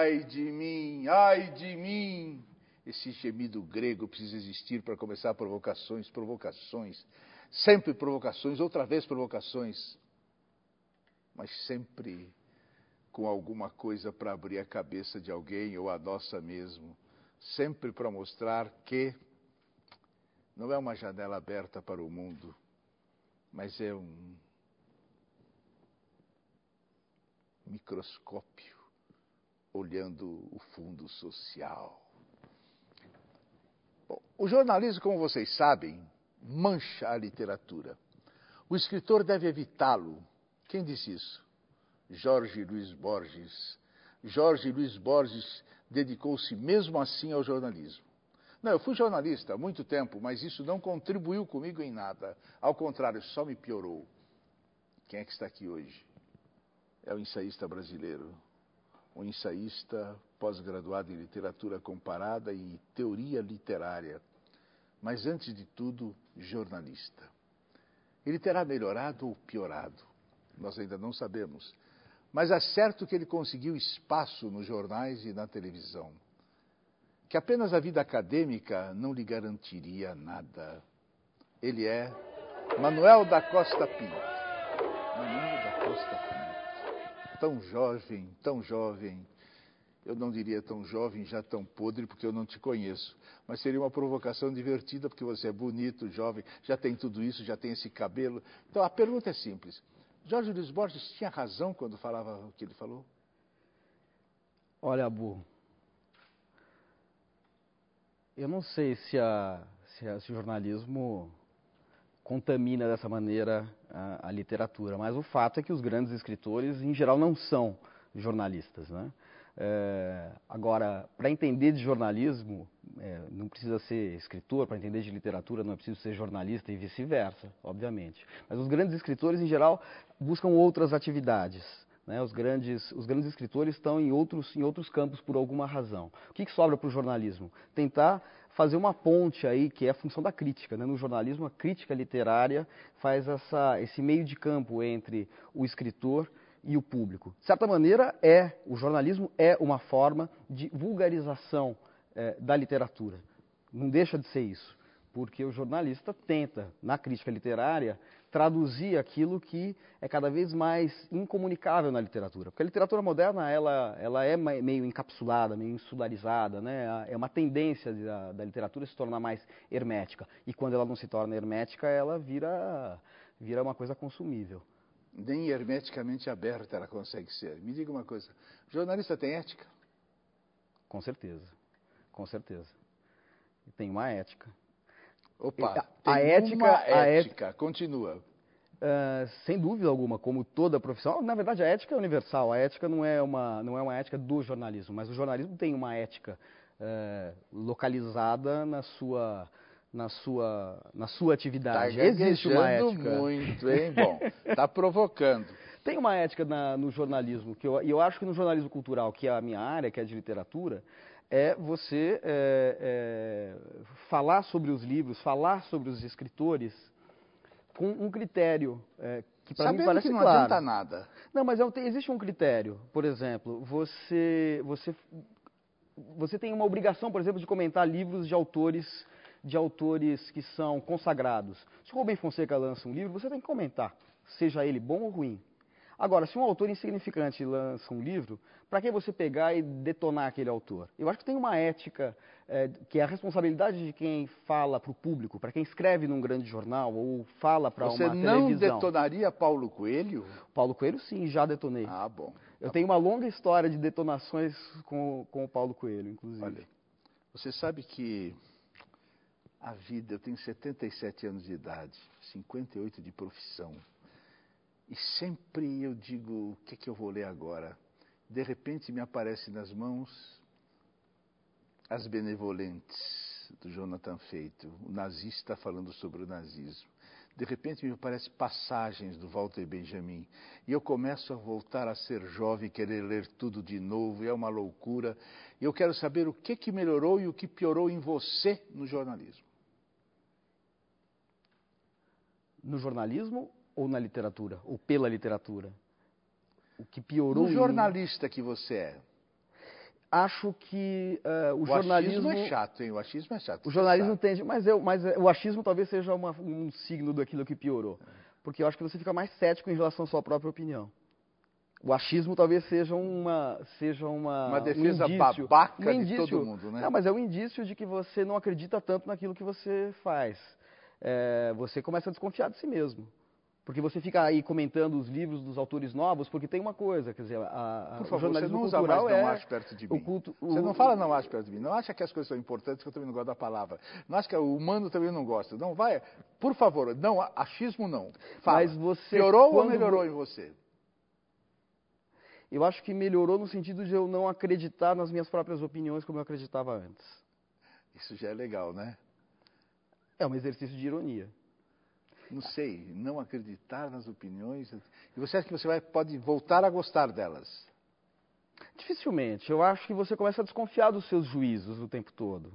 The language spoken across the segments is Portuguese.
Ai de mim, ai de mim. Esse gemido grego precisa existir para começar provocações, provocações. Sempre provocações, outra vez provocações. Mas sempre com alguma coisa para abrir a cabeça de alguém ou a nossa mesmo. Sempre para mostrar que não é uma janela aberta para o mundo, mas é um microscópio olhando o fundo social. Bom, o jornalismo, como vocês sabem, mancha a literatura. O escritor deve evitá-lo. Quem disse isso? Jorge Luiz Borges. Jorge Luiz Borges dedicou-se mesmo assim ao jornalismo. Não, eu fui jornalista há muito tempo, mas isso não contribuiu comigo em nada. Ao contrário, só me piorou. Quem é que está aqui hoje? É o ensaísta brasileiro um ensaísta pós-graduado em literatura comparada e teoria literária, mas antes de tudo, jornalista. Ele terá melhorado ou piorado, nós ainda não sabemos, mas é certo que ele conseguiu espaço nos jornais e na televisão, que apenas a vida acadêmica não lhe garantiria nada. Ele é Manuel da Costa Pinto. Manuel da Costa Pinto tão jovem, tão jovem. Eu não diria tão jovem, já tão podre, porque eu não te conheço. Mas seria uma provocação divertida, porque você é bonito, jovem, já tem tudo isso, já tem esse cabelo. Então a pergunta é simples: Jorge Luiz Borges tinha razão quando falava o que ele falou? Olha, Abu, eu não sei se, a, se, a, se o jornalismo contamina dessa maneira a, a, literatura. Mas o fato é que os grandes escritores, em geral, não são jornalistas. Né? É, agora, para entender de jornalismo, é, não precisa ser escritor, para entender de literatura, não é preciso ser jornalista e vice-versa, obviamente. Mas os grandes escritores, em geral, buscam outras atividades. Né? Os, grandes, os grandes escritores estão em outros, em outros campos por alguma razão. O que, que sobra para o jornalismo? Tentar fazer uma ponte aí, que é a função da crítica. Né? No jornalismo, a crítica literária faz essa, esse meio de campo entre o escritor e o público. De certa maneira, é o jornalismo é uma forma de vulgarização é, da literatura. Não deixa de ser isso, porque o jornalista tenta, na crítica literária, traduzir aquilo que é cada vez mais incomunicável na literatura. Porque a literatura moderna ela, ela é meio encapsulada, meio insularizada, né? é uma tendência da, da literatura se tornar mais hermética. E quando ela não se torna hermética, ela vira, vira uma coisa consumível. Nem hermeticamente aberta ela consegue ser. Me diga uma coisa, jornalista tem ética? Com certeza, com certeza. tem uma ética Opa, a, ética, a é- ética, et... continua. Uh, sem dúvida alguma, como toda profissão, na verdade a ética é universal. A ética não é uma não é uma ética do jornalismo, mas o jornalismo tem uma ética uh, localizada na sua na sua, na sua atividade. Tá Existe uma ética. muito, hein? Bom, tá provocando. Tem uma ética na, no jornalismo, que eu, eu acho que no jornalismo cultural, que é a minha área, que é de literatura, é você é, é, falar sobre os livros, falar sobre os escritores com um critério é, que para mim parece que não claro. adianta nada. Não, mas é, existe um critério. Por exemplo, você você você tem uma obrigação, por exemplo, de comentar livros de autores de autores que são consagrados. Se o Rubem Fonseca lança um livro, você tem que comentar, seja ele bom ou ruim. Agora, se um autor insignificante lança um livro, para que você pegar e detonar aquele autor? Eu acho que tem uma ética é, que é a responsabilidade de quem fala para o público, para quem escreve num grande jornal ou fala para uma televisão. Você não detonaria Paulo Coelho? Paulo Coelho, sim, já detonei. Ah, bom. Eu tenho bom. uma longa história de detonações com, com o Paulo Coelho, inclusive. Olha, você sabe que a vida, eu tenho 77 anos de idade, 58 de profissão. E sempre eu digo: o que, é que eu vou ler agora? De repente me aparece nas mãos As Benevolentes, do Jonathan Feito, o nazista falando sobre o nazismo. De repente me aparecem passagens do Walter Benjamin. E eu começo a voltar a ser jovem, querer ler tudo de novo, e é uma loucura. E eu quero saber o que, é que melhorou e o que piorou em você no jornalismo. No jornalismo ou na literatura, ou pela literatura. O que piorou. O jornalista em... que você é. Acho que uh, o, o jornalismo. O achismo é chato, hein? O achismo é chato. O jornalismo tende, tem. Mas, eu, mas o achismo talvez seja uma, um signo daquilo que piorou. Porque eu acho que você fica mais cético em relação à sua própria opinião. O achismo talvez seja uma seja uma uma defesa um indício, babaca um indício. de todo mundo, né? Não, mas é um indício de que você não acredita tanto naquilo que você faz. É, você começa a desconfiar de si mesmo. Porque você fica aí comentando os livros dos autores novos, porque tem uma coisa, quer dizer, a, a, Por favor, o jornalismo você não usa mais não é acho perto de mim. O culto, o... Você não fala não acho perto de mim. Não acha que as coisas são importantes, que eu também não gosto da palavra. Não acha que o humano também não gosta. Não, vai. Por favor, não, achismo não. Fala. Mas você... Piorou quando... ou melhorou em você? Eu acho que melhorou no sentido de eu não acreditar nas minhas próprias opiniões como eu acreditava antes. Isso já é legal, né? É um exercício de ironia não sei, não acreditar nas opiniões. E você acha que você vai, pode voltar a gostar delas? Dificilmente. Eu acho que você começa a desconfiar dos seus juízos o tempo todo.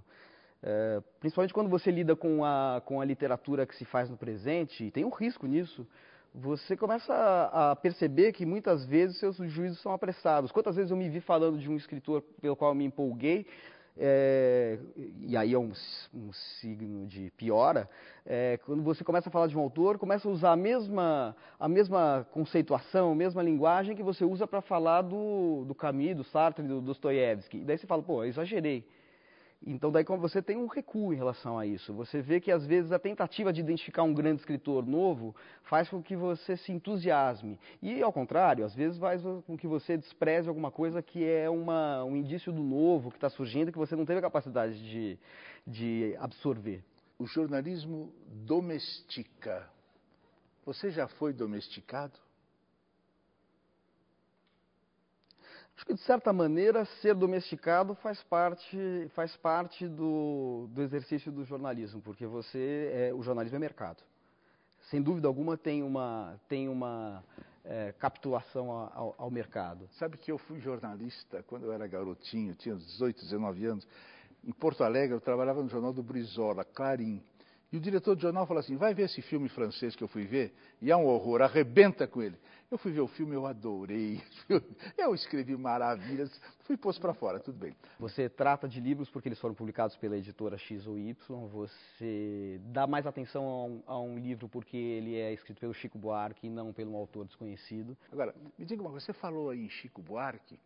É, principalmente quando você lida com a, com a literatura que se faz no presente, e tem um risco nisso, você começa a, a, perceber que muitas vezes seus juízos são apressados. Quantas vezes eu me vi falando de um escritor pelo qual eu me empolguei, é, e aí é um, um, signo de piora, é, quando você começa a falar de um autor, começa a usar a mesma, a mesma conceituação, a mesma linguagem que você usa para falar do, do Camus, do Sartre, do Dostoiévski. E daí você fala, pô, exagerei. Então, daí como você tem um recuo em relação a isso. Você vê que, às vezes, a tentativa de identificar um grande escritor novo faz com que você se entusiasme. E, ao contrário, às vezes faz com que você despreze alguma coisa que é uma, um indício do novo que está surgindo que você não teve a capacidade de, de absorver. O jornalismo domestica. Você já foi domesticado? Acho que, de certa maneira, ser domesticado faz parte, faz parte do, do exercício do jornalismo, porque você é, o jornalismo é mercado. Sem dúvida alguma, tem uma, tem uma é, capitulação ao, ao, mercado. Sabe que eu fui jornalista quando eu era garotinho, tinha 18, 19 anos. Em Porto Alegre, eu trabalhava no jornal do Brizola, Clarim. E o diretor do jornal falou assim: vai ver esse filme francês que eu fui ver, e é um horror, arrebenta com ele. Eu fui ver o filme, eu adorei. Eu escrevi maravilhas, fui posto para fora, tudo bem. Você trata de livros porque eles foram publicados pela editora X ou Y, você dá mais atenção a um, a um livro porque ele é escrito pelo Chico Buarque e não pelo autor desconhecido. Agora, me diga uma coisa: você falou aí em Chico Buarque,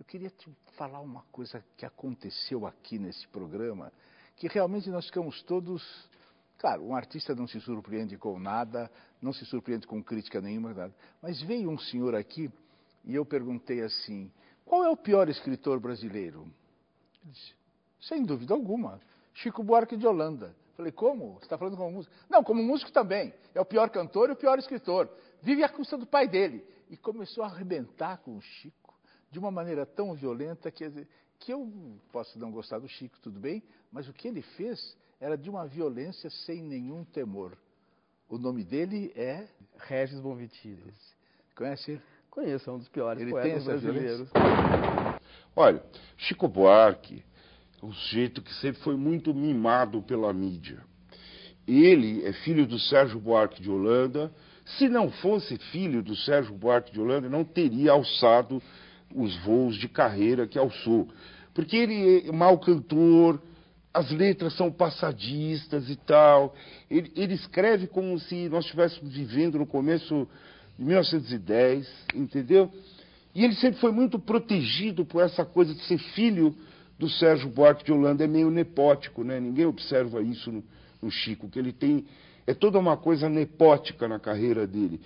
eu queria te falar uma coisa que aconteceu aqui nesse programa, que realmente nós ficamos todos Claro, um artista não se surpreende com nada, não se surpreende com crítica nenhuma, nada. mas veio um senhor aqui e eu perguntei assim: qual é o pior escritor brasileiro? Ele disse: sem dúvida alguma, Chico Buarque de Holanda. Falei, como? Você está falando como músico? Não, como músico também. É o pior cantor e o pior escritor. Vive à custa do pai dele. E começou a arrebentar com o Chico de uma maneira tão violenta que, que eu posso não gostar do Chico, tudo bem, mas o que ele fez era de uma violência sem nenhum temor. O nome dele é Regis Bonvitires. Conhece ele? Conheço, é um dos piores ele poetas brasileiros. Violência. Olha, Chico Buarque um sujeito que sempre foi muito mimado pela mídia. Ele é filho do Sérgio Buarque de Holanda. Se não fosse filho do Sérgio Buarque de Holanda, não teria alçado os voos de carreira que alçou. Porque ele é mal cantor, as letras são passadistas e tal. Ele, ele, escreve como se nós estivéssemos vivendo no começo de 1910, entendeu? E ele sempre foi muito protegido por essa coisa de ser filho do Sérgio Buarque de Holanda. É meio nepótico, né? Ninguém observa isso no, no Chico, que ele tem. É toda uma coisa nepótica na carreira dele.